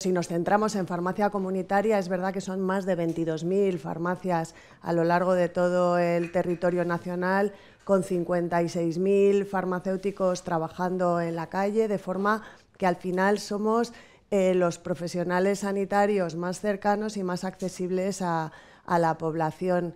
Si nos centramos en farmacia comunitaria, es verdad que son más de 22.000 farmacias a lo largo de todo el territorio nacional, con 56.000 farmacéuticos trabajando en la calle, de forma que al final somos eh, los profesionales sanitarios más cercanos y más accesibles a la población.